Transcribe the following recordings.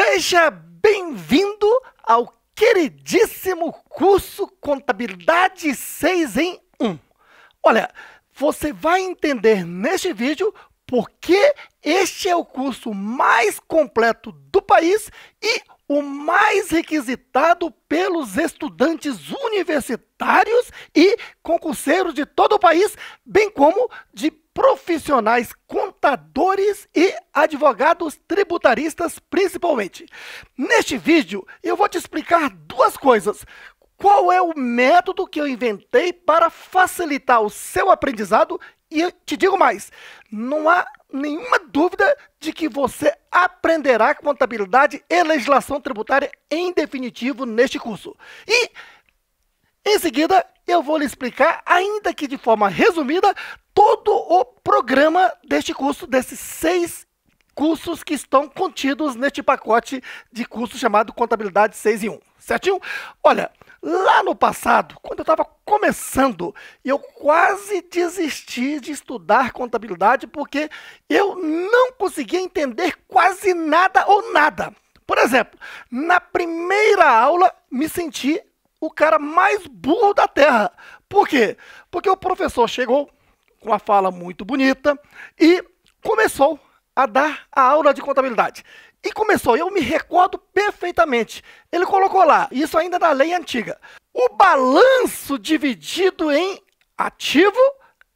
Seja bem-vindo ao queridíssimo curso Contabilidade 6 em 1. Olha, você vai entender neste vídeo porque este é o curso mais completo do país e o mais requisitado pelos estudantes universitários e concurseiros de todo o país, bem como de profissionais contábeis contadores e advogados tributaristas principalmente. Neste vídeo eu vou te explicar duas coisas. Qual é o método que eu inventei para facilitar o seu aprendizado e eu te digo mais, não há nenhuma dúvida de que você aprenderá contabilidade e legislação tributária em definitivo neste curso. E em seguida, eu vou lhe explicar, ainda que de forma resumida, todo o programa deste curso, desses seis cursos que estão contidos neste pacote de curso chamado Contabilidade 6 em 1. Certinho? Olha, lá no passado, quando eu estava começando, eu quase desisti de estudar contabilidade porque eu não conseguia entender quase nada ou nada. Por exemplo, na primeira aula me senti o cara mais burro da Terra. Por quê? Porque o professor chegou com uma fala muito bonita e começou a dar a aula de contabilidade. E começou, eu me recordo perfeitamente. Ele colocou lá, isso ainda é da lei antiga, o balanço dividido em ativo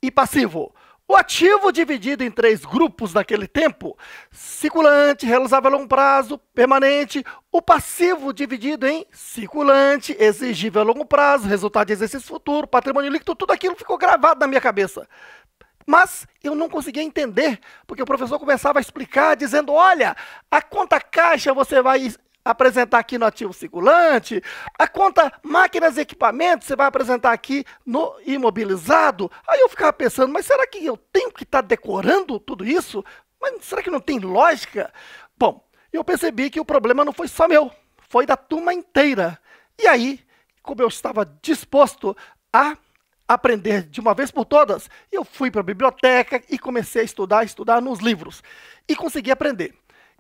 e passivo. O ativo dividido em três grupos naquele tempo, circulante, realizável a longo prazo, permanente. O passivo dividido em circulante, exigível a longo prazo, resultado de exercício futuro, patrimônio líquido, tudo aquilo ficou gravado na minha cabeça. Mas eu não conseguia entender, porque o professor começava a explicar, dizendo: olha, a conta caixa você vai apresentar aqui no ativo circulante. A conta máquinas e equipamentos você vai apresentar aqui no imobilizado. Aí eu ficava pensando, mas será que eu tenho que estar tá decorando tudo isso? Mas será que não tem lógica? Bom, eu percebi que o problema não foi só meu, foi da turma inteira. E aí, como eu estava disposto a aprender de uma vez por todas, eu fui para a biblioteca e comecei a estudar, estudar nos livros. E consegui aprender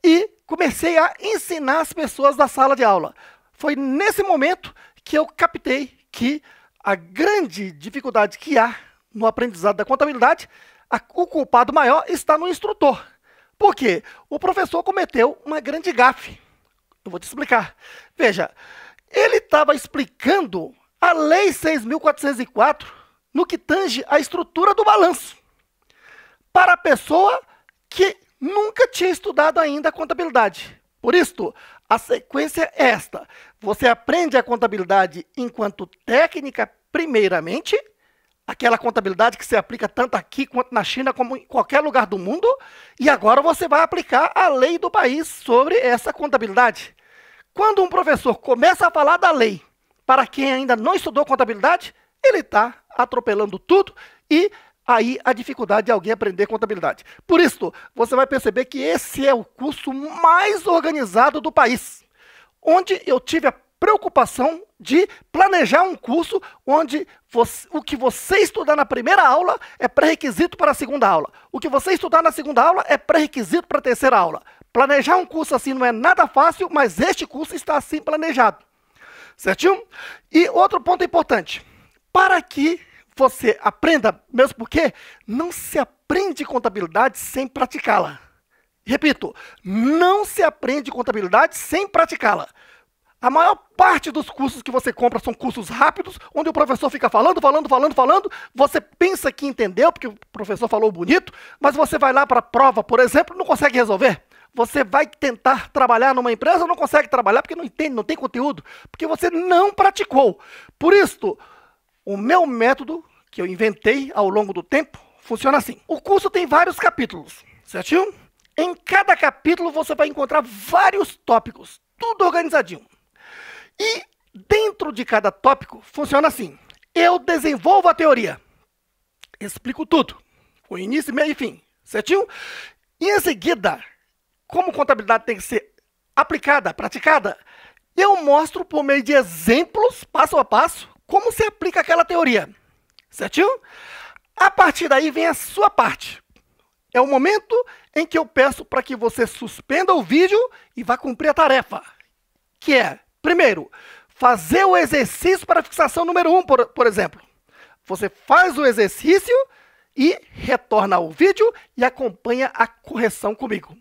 e comecei a ensinar as pessoas da sala de aula. Foi nesse momento que eu captei que a grande dificuldade que há no aprendizado da contabilidade, a, o culpado maior está no instrutor. Por quê? O professor cometeu uma grande gafe. Eu vou te explicar. Veja, ele estava explicando a Lei 6.404 no que tange à estrutura do balanço para a pessoa que nunca tinha estudado ainda a contabilidade. Por isto, a sequência é esta: você aprende a contabilidade enquanto técnica, primeiramente, aquela contabilidade que se aplica tanto aqui quanto na China, como em qualquer lugar do mundo, e agora você vai aplicar a lei do país sobre essa contabilidade. Quando um professor começa a falar da lei para quem ainda não estudou contabilidade, ele está atropelando tudo e aí a dificuldade de alguém aprender contabilidade. Por isso, você vai perceber que esse é o curso mais organizado do país, onde eu tive a preocupação de planejar um curso onde você, o que você estudar na primeira aula é pré-requisito para a segunda aula. O que você estudar na segunda aula é pré-requisito para a terceira aula. Planejar um curso assim não é nada fácil, mas este curso está assim planejado. Certinho? E outro ponto importante. Para que você aprenda, mesmo porque não se aprende contabilidade sem praticá-la. Repito, não se aprende contabilidade sem praticá-la. A maior parte dos cursos que você compra são cursos rápidos, onde o professor fica falando, falando, falando, falando. Você pensa que entendeu, porque o professor falou bonito, mas você vai lá para a prova, por exemplo, não consegue resolver. Você vai tentar trabalhar numa empresa, não consegue trabalhar porque não entende, não tem conteúdo, porque você não praticou. Por isso, o meu método, que eu inventei ao longo do tempo, funciona assim. O curso tem vários capítulos, certinho? Em cada capítulo você vai encontrar vários tópicos, tudo organizadinho. E dentro de cada tópico funciona assim. Eu desenvolvo a teoria. Explico tudo. O início, meio e fim. Certinho? E em seguida, como contabilidade tem que ser aplicada, praticada, eu mostro por meio de exemplos, passo a passo, como se aplica aquela teoria. Certinho? A partir daí vem a sua parte. É o momento em que eu peço para que você suspenda o vídeo e vá cumprir a tarefa. Que é, primeiro, fazer o exercício para fixação número 1, um, por, por exemplo. Você faz o exercício e retorna ao vídeo e acompanha a correção comigo.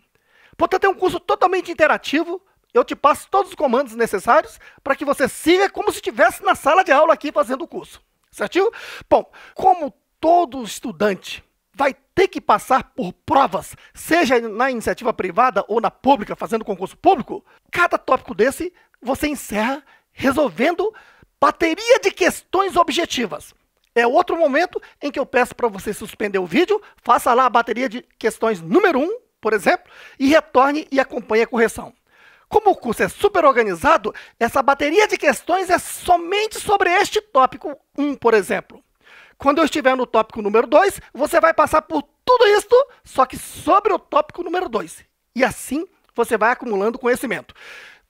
Portanto, é um curso totalmente interativo, eu te passo todos os comandos necessários para que você siga como se estivesse na sala de aula aqui fazendo o curso. Certinho? Bom, como todo estudante vai ter que passar por provas, seja na iniciativa privada ou na pública, fazendo concurso público, cada tópico desse você encerra resolvendo bateria de questões objetivas. É outro momento em que eu peço para você suspender o vídeo, faça lá a bateria de questões número 1, um, por exemplo, e retorne e acompanhe a correção. Como o curso é super organizado, essa bateria de questões é somente sobre este tópico 1, por exemplo. Quando eu estiver no tópico número 2, você vai passar por tudo isto, só que sobre o tópico número 2. E assim você vai acumulando conhecimento.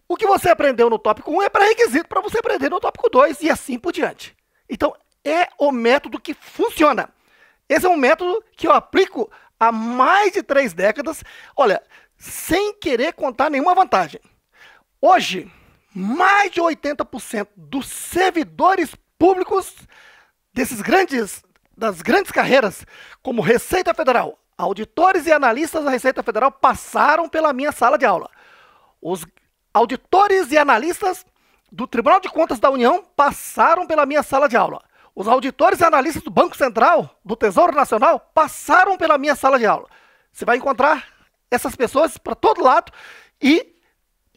O que você aprendeu no tópico 1 é pré-requisito para você aprender no tópico 2 e assim por diante. Então, é o método que funciona. Esse é um método que eu aplico há mais de três décadas, olha, sem querer contar nenhuma vantagem. Hoje, mais de 80% dos servidores públicos desses grandes das grandes carreiras, como Receita Federal, auditores e analistas da Receita Federal passaram pela minha sala de aula. Os auditores e analistas do Tribunal de Contas da União passaram pela minha sala de aula. Os auditores e analistas do Banco Central, do Tesouro Nacional, passaram pela minha sala de aula. Você vai encontrar essas pessoas para todo lado e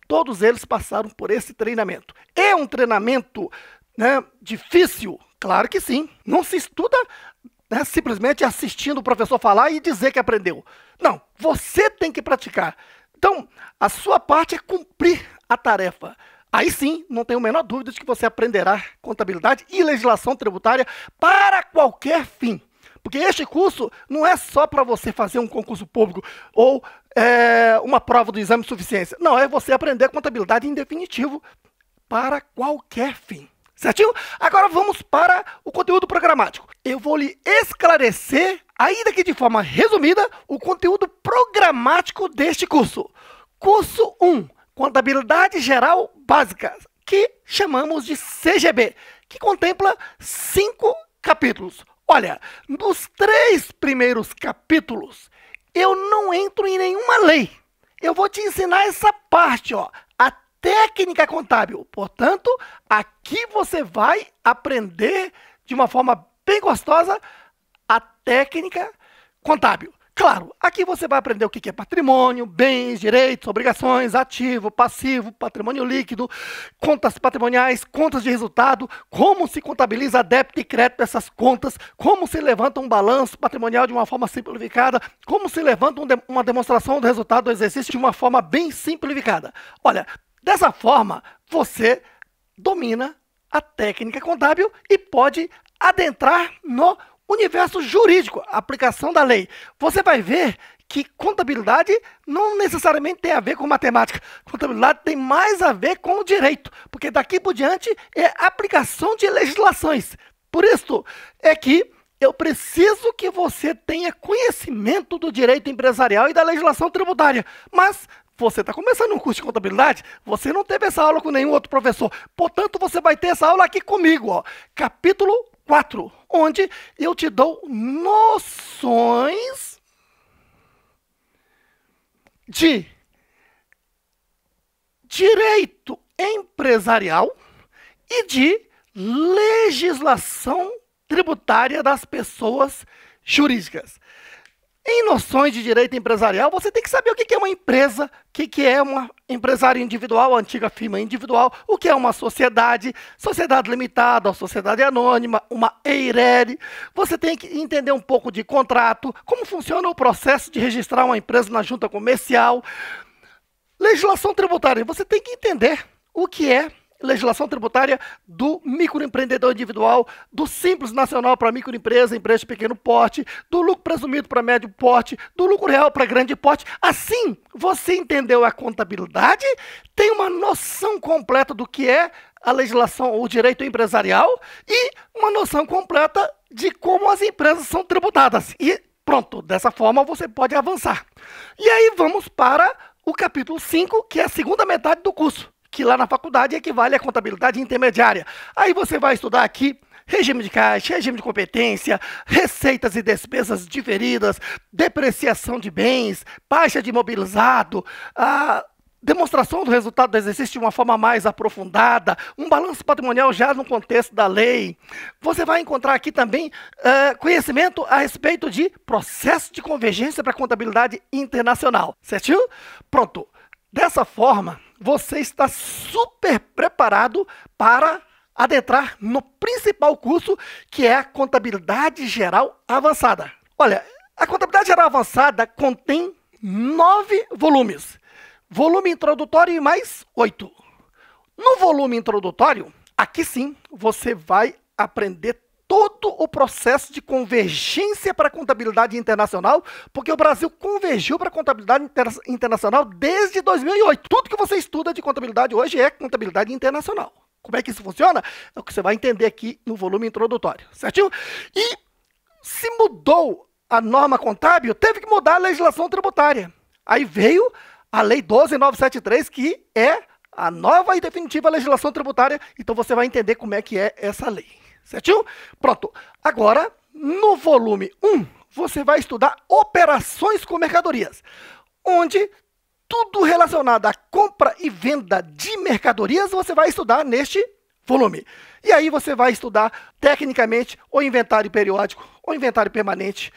Todos eles passaram por esse treinamento. É um treinamento né, difícil? Claro que sim. Não se estuda né, simplesmente assistindo o professor falar e dizer que aprendeu. Não, você tem que praticar. Então, a sua parte é cumprir a tarefa. Aí sim, não tenho a menor dúvida de que você aprenderá contabilidade e legislação tributária para qualquer fim. Porque este curso não é só para você fazer um concurso público ou é, uma prova do exame de suficiência. Não, é você aprender contabilidade em definitivo para qualquer fim. Certinho? Agora vamos para o conteúdo programático. Eu vou lhe esclarecer, ainda que de forma resumida, o conteúdo programático deste curso. Curso 1, Contabilidade Geral Básica, que chamamos de CGB, que contempla cinco capítulos. Olha, nos três primeiros capítulos eu não entro em nenhuma lei. Eu vou te ensinar essa parte, ó, a técnica contábil. Portanto, aqui você vai aprender de uma forma bem gostosa a técnica contábil. Claro, aqui você vai aprender o que é patrimônio, bens, direitos, obrigações, ativo, passivo, patrimônio líquido, contas patrimoniais, contas de resultado, como se contabiliza débito e crédito dessas contas, como se levanta um balanço patrimonial de uma forma simplificada, como se levanta uma demonstração do resultado do exercício de uma forma bem simplificada. Olha, dessa forma você domina a técnica contábil e pode adentrar no universo jurídico, aplicação da lei. Você vai ver que contabilidade não necessariamente tem a ver com matemática. Contabilidade tem mais a ver com o direito, porque daqui por diante é aplicação de legislações. Por isso é que eu preciso que você tenha conhecimento do direito empresarial e da legislação tributária. Mas você está começando um curso de contabilidade, você não teve essa aula com nenhum outro professor. Portanto, você vai ter essa aula aqui comigo. Ó. Capítulo 4, onde eu te dou noções de direito empresarial e de legislação tributária das pessoas jurídicas. Em noções de direito empresarial, você tem que saber o que é uma empresa, o que é uma empresária individual, antiga firma individual, o que é uma sociedade, sociedade limitada, sociedade anônima, uma EIRELI. Você tem que entender um pouco de contrato, como funciona o processo de registrar uma empresa na junta comercial. Legislação tributária, você tem que entender o que é legislação tributária do microempreendedor individual, do Simples Nacional para microempresa, empresa de pequeno porte, do lucro presumido para médio porte, do lucro real para grande porte. Assim, você entendeu a contabilidade, tem uma noção completa do que é a legislação, o direito empresarial e uma noção completa de como as empresas são tributadas. E pronto, dessa forma você pode avançar. E aí vamos para o capítulo 5, que é a segunda metade do curso que lá na faculdade equivale à contabilidade intermediária. Aí você vai estudar aqui regime de caixa, regime de competência, receitas e despesas diferidas, depreciação de bens, taxa de imobilizado, a demonstração do resultado do exercício de uma forma mais aprofundada, um balanço patrimonial já no contexto da lei. Você vai encontrar aqui também uh, conhecimento a respeito de processo de convergência para contabilidade internacional. Certinho? Pronto. Dessa forma, você está super preparado para adentrar no principal curso, que é a contabilidade geral avançada. Olha, a contabilidade geral avançada contém nove volumes. Volume introdutório e mais oito. No volume introdutório, aqui sim você vai aprender todo o processo de convergência para a contabilidade internacional, porque o Brasil convergiu para a contabilidade inter internacional desde 2008. Tudo que você estuda de contabilidade hoje é contabilidade internacional. Como é que isso funciona? É o que você vai entender aqui no volume introdutório, certinho? E se mudou a norma contábil, teve que mudar a legislação tributária. Aí veio a Lei 12973, que é a nova e definitiva legislação tributária. Então você vai entender como é que é essa lei. Certinho? Pronto. Agora, no volume 1, você vai estudar operações com mercadorias, onde tudo relacionado à compra e venda de mercadorias você vai estudar neste volume. E aí você vai estudar tecnicamente o inventário periódico, o inventário permanente,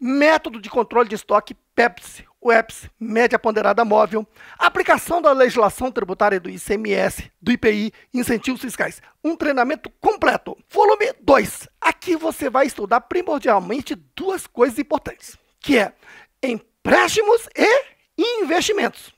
método de controle de estoque Pepsi UEPS, média ponderada móvel, aplicação da legislação tributária do ICMS, do IPI, incentivos fiscais. Um treinamento completo. Volume 2. Aqui você vai estudar primordialmente duas coisas importantes, que é empréstimos e investimentos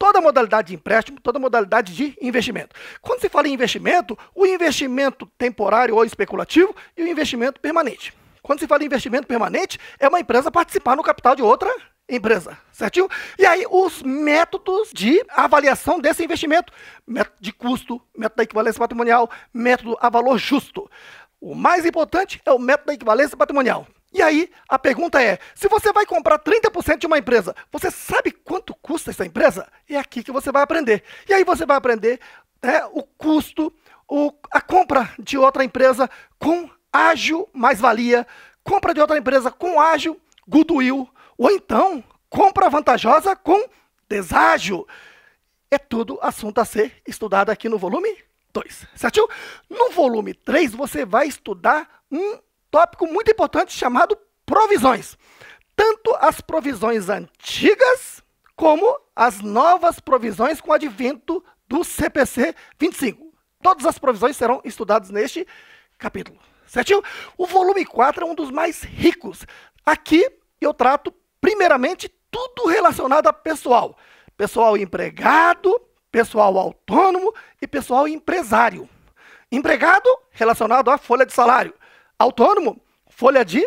toda modalidade de empréstimo, toda modalidade de investimento. Quando se fala em investimento, o investimento temporário ou especulativo e o investimento permanente. Quando se fala em investimento permanente, é uma empresa participar no capital de outra empresa, certinho? E aí os métodos de avaliação desse investimento, método de custo, método da equivalência patrimonial, método a valor justo. O mais importante é o método da equivalência patrimonial. E aí, a pergunta é: se você vai comprar 30% de uma empresa, você sabe quanto custa essa empresa? É aqui que você vai aprender. E aí você vai aprender né, o custo, o, a compra de outra empresa com ágil mais-valia, compra de outra empresa com ágil goodwill, ou então, compra vantajosa com deságio. É tudo assunto a ser estudado aqui no volume 2, certo No volume 3, você vai estudar um tópico muito importante chamado provisões. Tanto as provisões antigas como as novas provisões com o advento do CPC 25. Todas as provisões serão estudadas neste capítulo, certinho? O volume 4 é um dos mais ricos. Aqui eu trato Primeiramente, tudo relacionado a pessoal. Pessoal empregado, pessoal autônomo e pessoal empresário. Empregado, relacionado à folha de salário. Autônomo, folha de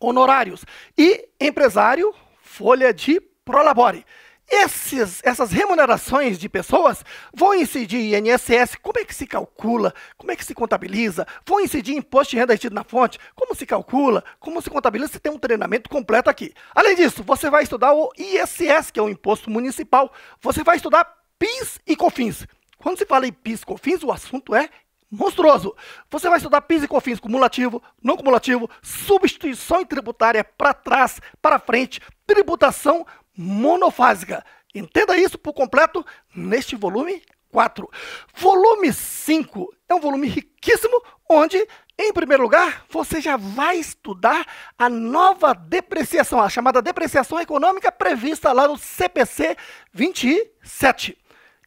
honorários. E empresário, folha de prolabore. Esses, essas remunerações de pessoas vão incidir em INSS, como é que se calcula, como é que se contabiliza, vão incidir em imposto de renda retido na fonte, como se calcula, como se contabiliza, você tem um treinamento completo aqui. Além disso, você vai estudar o ISS, que é o Imposto Municipal, você vai estudar PIS e COFINS. Quando se fala em PIS e COFINS, o assunto é monstruoso. Você vai estudar PIS e COFINS cumulativo, não cumulativo, substituição tributária para trás, para frente, tributação monofásica. Entenda isso por completo neste volume 4. Volume 5 é um volume riquíssimo, onde, em primeiro lugar, você já vai estudar a nova depreciação, a chamada depreciação econômica prevista lá no CPC 27.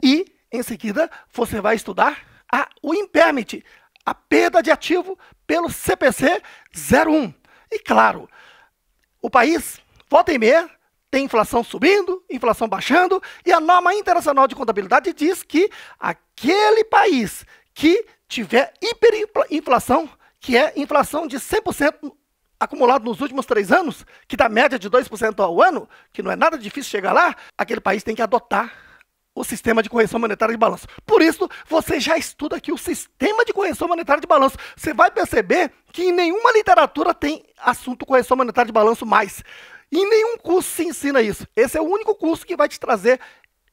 E, em seguida, você vai estudar a, o impermite, a perda de ativo pelo CPC 01. E, claro, o país, volta e meia, tem inflação subindo, inflação baixando, e a norma internacional de contabilidade diz que aquele país que tiver hiperinflação, que é inflação de 100% acumulado nos últimos três anos, que dá média de 2% ao ano, que não é nada difícil chegar lá, aquele país tem que adotar o sistema de correção monetária de balanço. Por isso, você já estuda aqui o sistema de correção monetária de balanço. Você vai perceber que em nenhuma literatura tem assunto correção monetária de balanço mais. E nenhum curso se ensina isso. Esse é o único curso que vai te trazer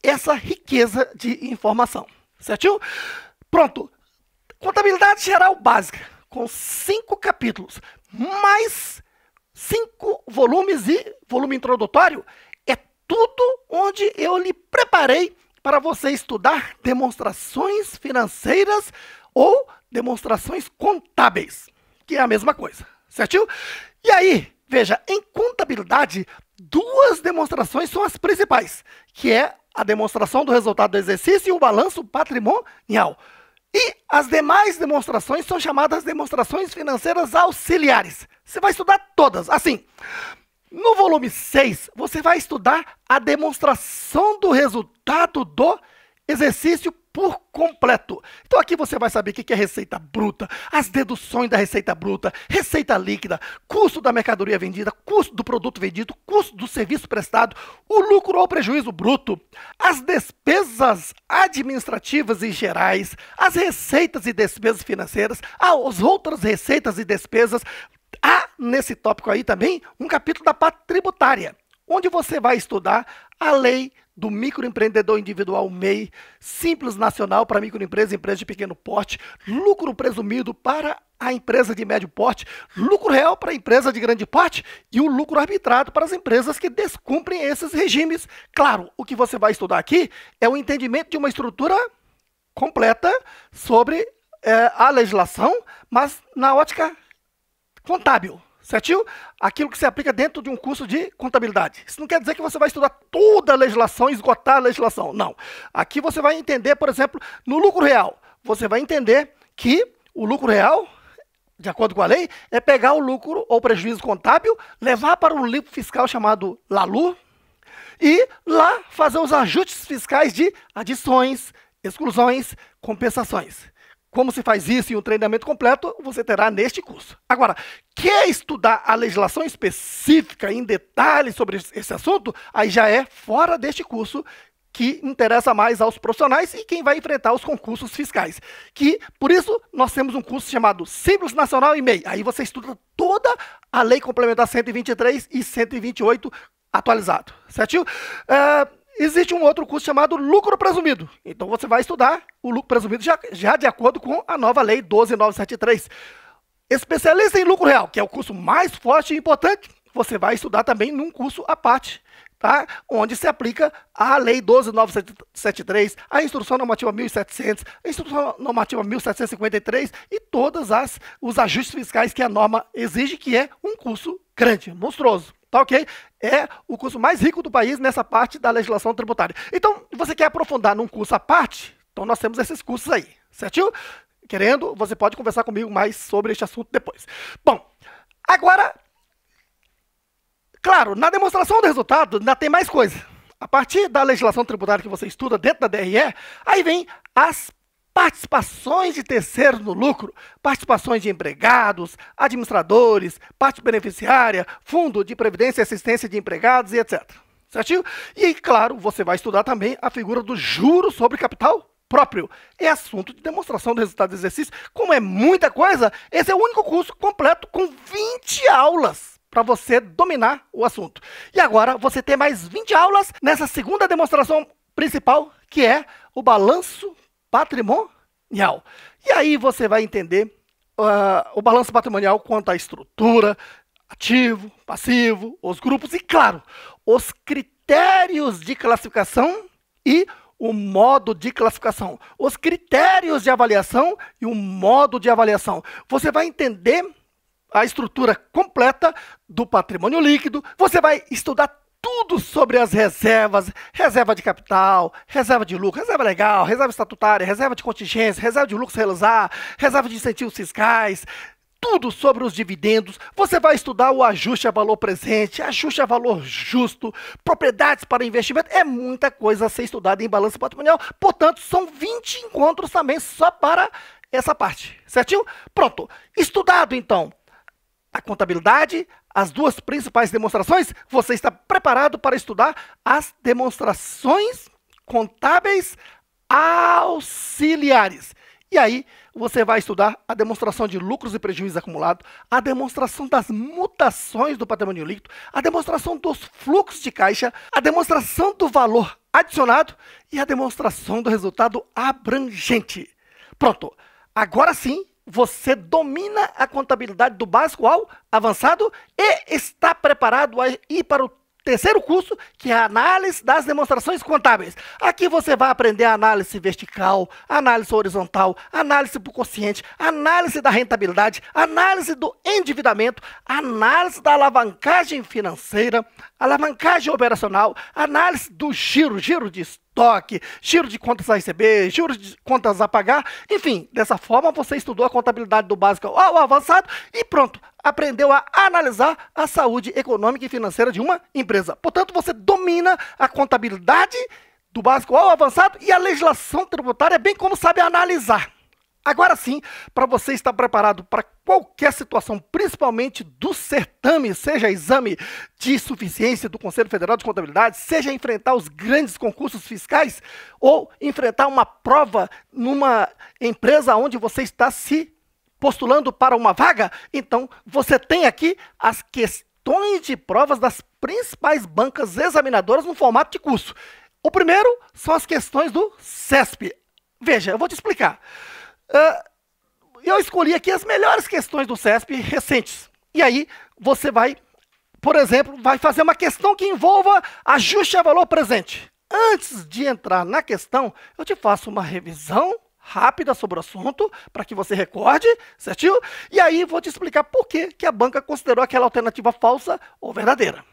essa riqueza de informação. Certinho? Pronto. Contabilidade geral básica, com cinco capítulos, mais cinco volumes e volume introdutório, é tudo onde eu lhe preparei para você estudar demonstrações financeiras ou demonstrações contábeis, que é a mesma coisa, certinho? E aí, Veja, em contabilidade, duas demonstrações são as principais, que é a demonstração do resultado do exercício e o balanço patrimonial. E as demais demonstrações são chamadas demonstrações financeiras auxiliares. Você vai estudar todas. Assim, no volume 6, você vai estudar a demonstração do resultado do exercício por completo. Então aqui você vai saber o que é receita bruta, as deduções da receita bruta, receita líquida, custo da mercadoria vendida, custo do produto vendido, custo do serviço prestado, o lucro ou prejuízo bruto, as despesas administrativas e gerais, as receitas e despesas financeiras, ah, as outras receitas e despesas. Há ah, nesse tópico aí também um capítulo da parte tributária onde você vai estudar a lei do microempreendedor individual MEI, simples nacional para microempresa, empresa de pequeno porte, lucro presumido para a empresa de médio porte, lucro real para a empresa de grande porte e o lucro arbitrado para as empresas que descumprem esses regimes. Claro, o que você vai estudar aqui é o entendimento de uma estrutura completa sobre é, a legislação, mas na ótica contábil. Certinho? Aquilo que se aplica dentro de um curso de contabilidade. Isso não quer dizer que você vai estudar toda a legislação, esgotar a legislação. Não. Aqui você vai entender, por exemplo, no lucro real. Você vai entender que o lucro real de acordo com a lei, é pegar o lucro ou prejuízo contábil, levar para um livro fiscal chamado LALU e lá fazer os ajustes fiscais de adições, exclusões, compensações. Como se faz isso em um treinamento completo, você terá neste curso. Agora, quer estudar a legislação específica em detalhes sobre esse assunto? Aí já é fora deste curso que interessa mais aos profissionais e quem vai enfrentar os concursos fiscais. Que por isso nós temos um curso chamado Simples Nacional e MEI. Aí você estuda toda a Lei Complementar 123 e 128 atualizado, certo? É, Existe um outro curso chamado lucro presumido. Então você vai estudar o lucro presumido já, já de acordo com a nova lei 12973. Especialista em lucro real, que é o curso mais forte e importante, você vai estudar também num curso à parte, tá? onde se aplica a Lei 12.973, a Instrução Normativa 1.700, a Instrução Normativa 1.753 e todos os ajustes fiscais que a norma exige, que é um curso grande, monstruoso. Tá ok? É o curso mais rico do país nessa parte da legislação tributária. Então, você quer aprofundar num curso à parte? Então, nós temos esses cursos aí, certinho? Querendo, você pode conversar comigo mais sobre este assunto depois. Bom, agora, claro, na demonstração do resultado ainda tem mais coisa. A partir da legislação tributária que você estuda dentro da DRE, aí vem as participações de terceiros no lucro, participações de empregados, administradores, parte beneficiária, fundo de previdência e assistência de empregados e etc. Certinho? E, claro, você vai estudar também a figura do juro sobre capital próprio. É assunto de demonstração do resultado do exercício. Como é muita coisa, esse é o único curso completo com 20 aulas para você dominar o assunto. E agora você tem mais 20 aulas nessa segunda demonstração principal, que é o balanço patrimonial. E aí você vai entender uh, o balanço patrimonial quanto à estrutura, ativo, passivo, os grupos e, claro, os critérios de classificação e o modo de classificação, os critérios de avaliação e o modo de avaliação. Você vai entender a estrutura completa do patrimônio líquido, você vai estudar tudo sobre as reservas, reserva de capital, reserva de lucro, reserva legal, reserva estatutária, reserva de contingência, reserva de lucros realizar, reserva de incentivos fiscais, tudo sobre os dividendos. Você vai estudar o ajuste a valor presente, ajuste a valor justo, propriedades para investimento. É muita coisa a ser estudada em balança patrimonial. Portanto, são 20 encontros também só para essa parte. Certinho? Pronto. Estudado então a contabilidade, as duas principais demonstrações, você está preparado para estudar as demonstrações contábeis auxiliares. E aí você vai estudar a demonstração de lucros e prejuízos acumulados, a demonstração das mutações do patrimônio líquido, a demonstração dos fluxos de caixa, a demonstração do valor adicionado e a demonstração do resultado abrangente. Pronto, agora sim você domina a contabilidade do básico ao avançado e está preparado a ir para o terceiro curso, que é a análise das demonstrações contábeis. Aqui você vai aprender análise vertical, análise horizontal, análise por consciente, análise da rentabilidade, análise do endividamento, análise da alavancagem financeira, alavancagem operacional, análise do giro, giro de estoque, giro de contas a receber, giro de contas a pagar. Enfim, dessa forma você estudou a contabilidade do básico ao avançado e pronto aprendeu a analisar a saúde econômica e financeira de uma empresa. Portanto, você domina a contabilidade do básico ao avançado e a legislação tributária, bem como sabe analisar. Agora sim, para você estar preparado para qualquer situação, principalmente do certame, seja exame de suficiência do Conselho Federal de Contabilidade, seja enfrentar os grandes concursos fiscais ou enfrentar uma prova numa empresa onde você está se postulando para uma vaga, então você tem aqui as questões de provas das principais bancas examinadoras no formato de curso. O primeiro são as questões do CESP. Veja, eu vou te explicar. Uh, eu escolhi aqui as melhores questões do CESP recentes. E aí você vai, por exemplo, vai fazer uma questão que envolva ajuste a valor presente. Antes de entrar na questão, eu te faço uma revisão rápida sobre o assunto, para que você recorde, certinho? E aí vou te explicar por que, que a banca considerou aquela alternativa falsa ou verdadeira.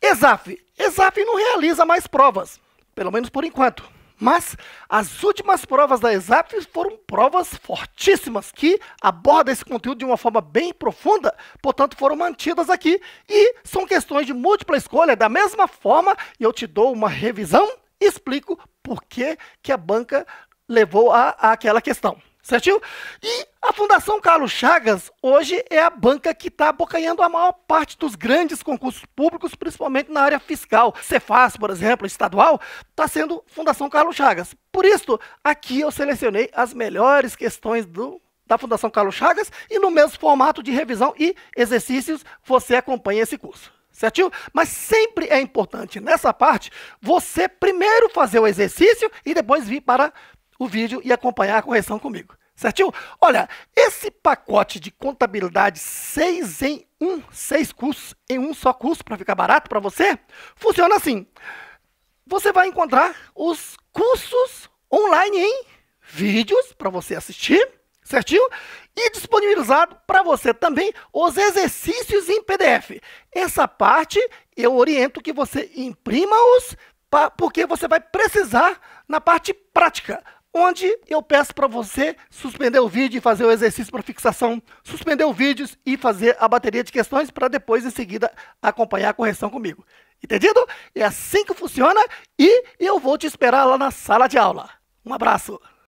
ESAF. ESAF não realiza mais provas, pelo menos por enquanto. Mas as últimas provas da Esaf foram provas fortíssimas que abordam esse conteúdo de uma forma bem profunda, portanto foram mantidas aqui e são questões de múltipla escolha. Da mesma forma, eu te dou uma revisão e explico por que, que a banca levou àquela aquela questão. Certinho? E a Fundação Carlos Chagas, hoje, é a banca que está abocanhando a maior parte dos grandes concursos públicos, principalmente na área fiscal. Cefaz, por exemplo, estadual, está sendo Fundação Carlos Chagas. Por isso, aqui eu selecionei as melhores questões do da Fundação Carlos Chagas e no mesmo formato de revisão e exercícios você acompanha esse curso. Certinho? Mas sempre é importante nessa parte você primeiro fazer o exercício e depois vir para o vídeo e acompanhar a correção comigo. Certinho? Olha, esse pacote de contabilidade 6 em 1, um, 6 cursos em um só curso, para ficar barato para você, funciona assim. Você vai encontrar os cursos online em vídeos para você assistir, certinho? E disponibilizado para você também os exercícios em PDF. Essa parte eu oriento que você imprima-os, porque você vai precisar na parte prática onde eu peço para você suspender o vídeo e fazer o exercício para fixação, suspender o vídeo e fazer a bateria de questões para depois, em seguida, acompanhar a correção comigo. Entendido? É assim que funciona e eu vou te esperar lá na sala de aula. Um abraço!